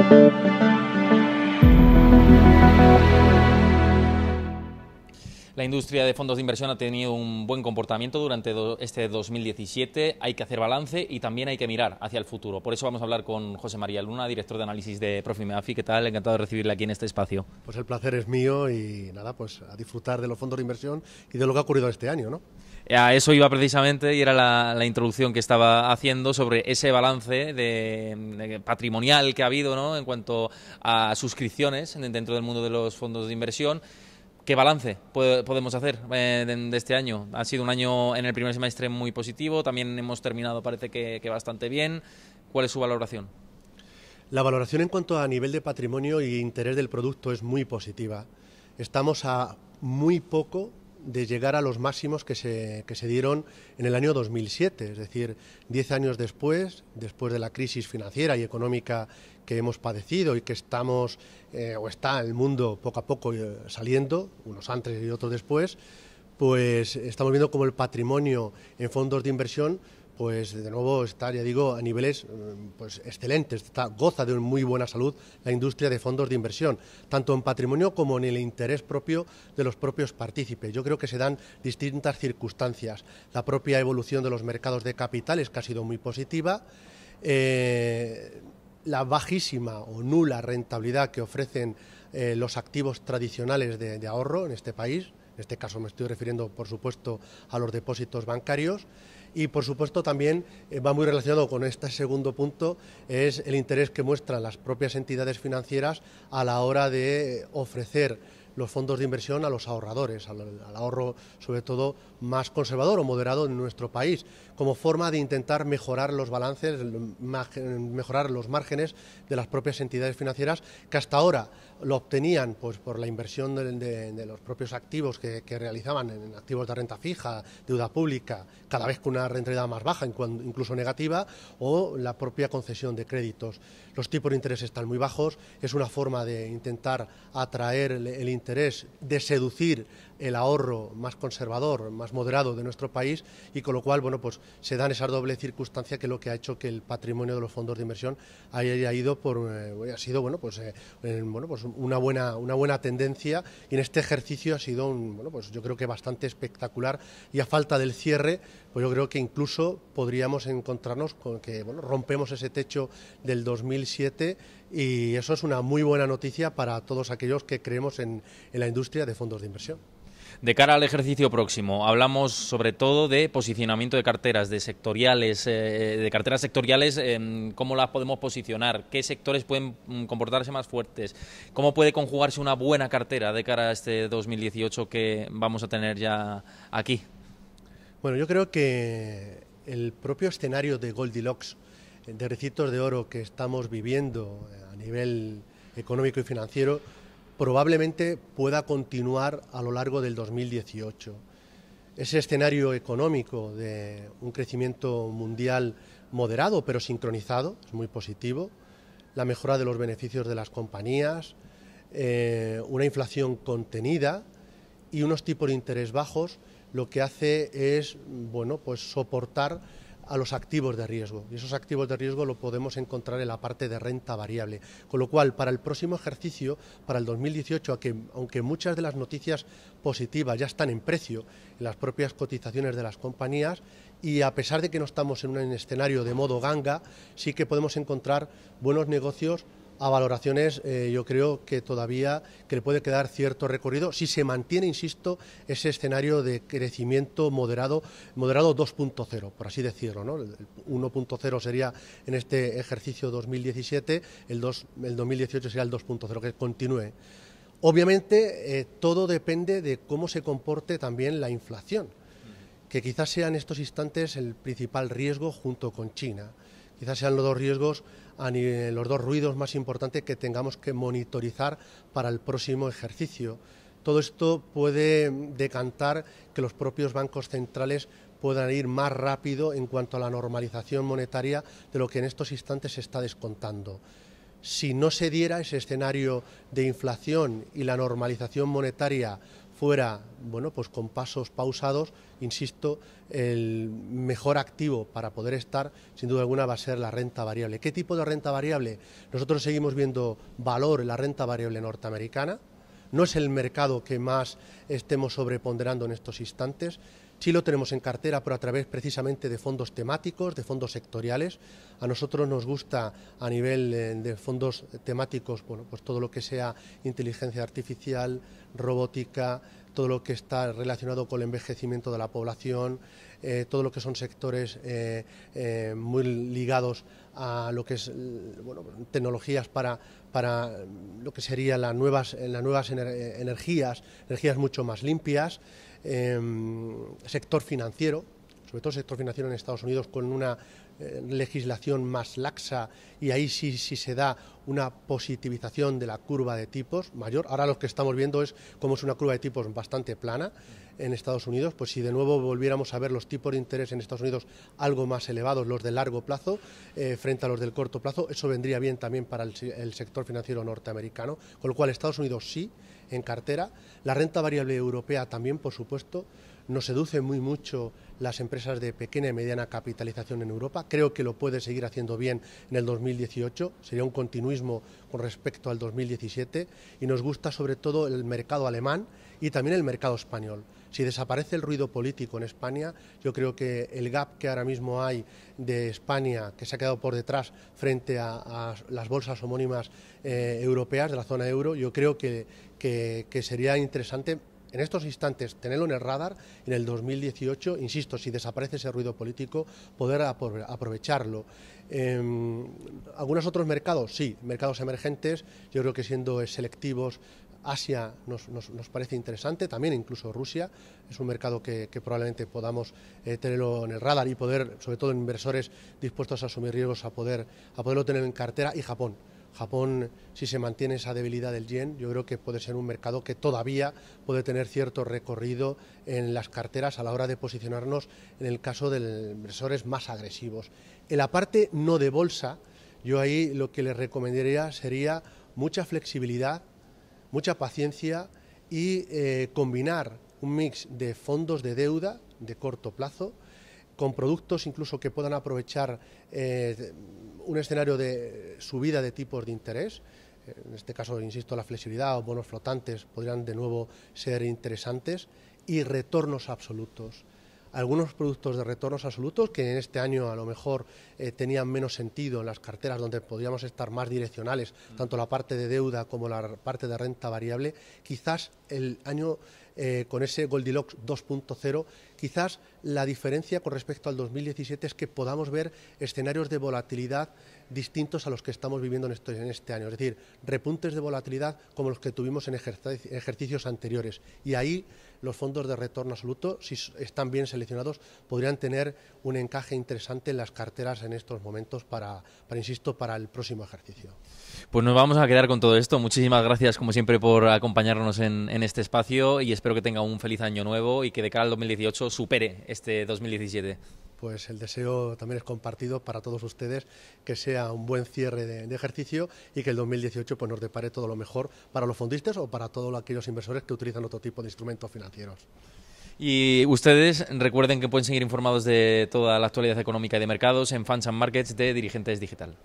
thank you La industria de fondos de inversión ha tenido un buen comportamiento durante este 2017. Hay que hacer balance y también hay que mirar hacia el futuro. Por eso vamos a hablar con José María Luna, director de análisis de Profimeafi. ¿Qué tal? Encantado de recibirle aquí en este espacio. Pues el placer es mío y nada, pues a disfrutar de los fondos de inversión y de lo que ha ocurrido este año, ¿no? Eh, a eso iba precisamente y era la, introducción que estaba haciendo sobre ese balance de, patrimonial que ha habido ¿no? en cuanto a suscripciones dentro del mundo de los fondos de inversión. ¿Qué balance podemos hacer eh, de este año? Ha sido un año en el primer semestre muy positivo, también hemos terminado parece que, bastante bien. ¿Cuál es su valoración? La valoración en cuanto a nivel de patrimonio y interés del producto es muy positiva. Estamos a muy poco de llegar a los máximos que se, que se dieron en el año 2007, es decir, 10 años después, después de la crisis financiera y económica que hemos padecido y que estamos, eh, o está el mundo poco a poco eh, saliendo, unos antes y otros después, pues estamos viendo como el patrimonio en fondos de inversión pues de nuevo está, ya digo, a niveles mm, pues, excelentes, goza de muy buena salud la industria de fondos de inversión, tanto en patrimonio como en el interés propio de los propios partícipes. Yo creo que se dan distintas circunstancias. La propia evolución de los mercados de capitales, que ha sido muy positiva, eh, la bajísima o nula rentabilidad que ofrecen eh, los activos tradicionales de, de ahorro en este país, en este caso me estoy refiriendo, por supuesto, a los depósitos bancarios. Y, por supuesto, también eh, va muy relacionado con este segundo punto, es el interés que muestran las propias entidades financieras a la hora de eh, ofrecer los fondos de inversión a los ahorradores, al, ahorro sobre todo más conservador o moderado en nuestro país, como forma de intentar mejorar los balances, mejorar los márgenes de las propias entidades financieras que hasta ahora lo obtenían pues, por la inversión de, los propios activos que, realizaban en activos de renta fija, deuda pública, cada vez con una rentabilidad más baja, incluso negativa, o la propia concesión de créditos. Los tipos de interés están muy bajos, es una forma de intentar atraer el, interés, de seducir el ahorro más conservador, más moderado de nuestro país y con lo cual bueno, pues, se dan esas doble circunstancias que lo que ha hecho que el patrimonio de los fondos de inversión haya ido por, eh, sido bueno, pues, eh, bueno, pues, una buena, una buena tendencia y en este ejercicio ha sido, un, bueno, pues yo creo que bastante espectacular y a falta del cierre, pues yo creo que incluso podríamos encontrarnos con que bueno, rompemos ese techo del 2007 y eso es una muy buena noticia para todos aquellos que creemos en, en la industria de fondos de inversión. De cara al ejercicio próximo, hablamos sobre todo de posicionamiento de carteras, de sectoriales, eh, de carteras sectoriales, eh, cómo las podemos posicionar, qué sectores pueden mm, comportarse más fuertes, cómo puede conjugarse una buena cartera de cara a este 2018 que vamos a tener ya aquí. Bueno, yo creo que el propio escenario de Goldilocks, de recitos de oro que estamos viviendo a nivel económico y financiero, probablemente pueda continuar a lo largo del 2018. Ese escenario económico de un crecimiento mundial moderado pero sincronizado es muy positivo, la mejora de los beneficios de las compañías, eh, una inflación contenida y unos tipos de interés bajos, lo que hace es bueno, pues soportar a los activos de riesgo. Y esos activos de riesgo lo podemos encontrar en la parte de renta variable. Con lo cual, para el próximo ejercicio, para el 2018, aunque muchas de las noticias positivas ya están en precio, en las propias cotizaciones de las compañías, y a pesar de que no estamos en un escenario de modo ganga, sí que podemos encontrar buenos negocios a valoraciones, eh, yo creo que todavía que le puede quedar cierto recorrido si se mantiene, insisto, ese escenario de crecimiento moderado, moderado 2.0, por así decirlo. El 1.0 sería en este ejercicio 2017, el, 2, 2018 sería el 2.0, que continúe. Obviamente, eh, todo depende de cómo se comporte también la inflación, que quizás sea en estos instantes el principal riesgo junto con China. Quizás sean los dos riesgos, los dos ruidos más importantes que tengamos que monitorizar para el próximo ejercicio. Todo esto puede decantar que los propios bancos centrales puedan ir más rápido en cuanto a la normalización monetaria de lo que en estos instantes se está descontando. Si no se diera ese escenario de inflación y la normalización monetaria fuera, bueno, pues con pasos pausados, insisto, el mejor activo para poder estar, sin duda alguna, va a ser la renta variable. ¿Qué tipo de renta variable? Nosotros seguimos viendo valor en la renta variable norteamericana. No es el mercado que más estemos sobreponderando en estos instantes. Sí lo tenemos en cartera, pero a través precisamente de fondos temáticos, de fondos sectoriales. A nosotros nos gusta a nivel eh, de fondos temáticos, bueno, pues todo lo que sea inteligencia artificial, robótica, todo lo que está relacionado con el envejecimiento de la población, eh, todo lo que son sectores eh, muy ligados a lo que es pues, tecnologías para, para lo que serían las nuevas, nuevas energías, energías mucho más limpias. Em, sector financiero, sobre todo el sector financiero en Estados Unidos, con una eh, legislación más laxa y ahí sí, sí se da una positivización de la curva de tipos mayor. Ahora lo que estamos viendo es cómo es una curva de tipos bastante plana en Estados Unidos, pues si de nuevo volviéramos a ver los tipos de interés en Estados Unidos algo más elevados, los de largo plazo, eh, frente a los del corto plazo, eso vendría bien también para el, el, sector financiero norteamericano, con lo cual Estados Unidos sí en cartera, la renta variable europea también, por supuesto, nos seduce muy mucho las empresas de pequeña y mediana capitalización en Europa. Creo que lo puede seguir haciendo bien en el 2018. Sería un continuismo con respecto al 2017. Y nos gusta sobre todo el mercado alemán y también el mercado español. Si desaparece el ruido político en España, yo creo que el gap que ahora mismo hay de España, que se ha quedado por detrás frente a, las bolsas homónimas eh, europeas de la zona euro, yo creo que, que sería interesante en estos instantes tenerlo en el radar, en el 2018, insisto, si desaparece ese ruido político, poder aprovecharlo. Em, ¿Algunos otros mercados? Sí, mercados emergentes, yo creo que siendo selectivos, Asia nos, parece interesante, también incluso Rusia, es un mercado que, probablemente podamos eh, tenerlo en el radar y poder, sobre todo inversores dispuestos a asumir riesgos, a, poder, a poderlo tener en cartera y Japón. Japón, si se mantiene esa debilidad del yen, yo creo que puede ser un mercado que todavía puede tener cierto recorrido en las carteras a la hora de posicionarnos en el caso de inversores más agresivos. En la parte no de bolsa, yo ahí lo que les recomendaría sería mucha flexibilidad, mucha paciencia y eh, combinar un mix de fondos de deuda de corto plazo, con productos incluso que puedan aprovechar eh, un escenario de subida de tipos de interés. Eh, en este caso, insisto, la flexibilidad o bonos flotantes podrían de nuevo ser interesantes y retornos absolutos. Algunos productos de retornos absolutos que en este año a lo mejor eh, tenían menos sentido en las carteras donde podríamos estar más direccionales, mm. tanto la parte de deuda como la parte de renta variable, quizás el año con ese Goldilocks 2.0 Quizás la diferencia con respecto al 2017 es que podamos ver escenarios de volatilidad distintos a los que estamos viviendo en este, año, es decir, repuntes de volatilidad como los que tuvimos en ejercicios anteriores. Y ahí los fondos de retorno absoluto, si están bien seleccionados, podrían tener un encaje interesante en las carteras en estos momentos para, insisto, para el próximo ejercicio. Pues nos vamos a quedar con todo esto. Muchísimas gracias, como siempre, por acompañarnos en, en este espacio y espero que tenga un feliz año nuevo y que de cara al 2018 supere este 2017? Pues el deseo también es compartido para todos ustedes, que sea un buen cierre de, ejercicio y que el 2018 pues, nos depare todo lo mejor para los fondistas o para todos aquellos inversores que utilizan otro tipo de instrumentos financieros. Y ustedes recuerden que pueden seguir informados de toda la actualidad económica y de mercados en Fans and Markets de Dirigentes Digital.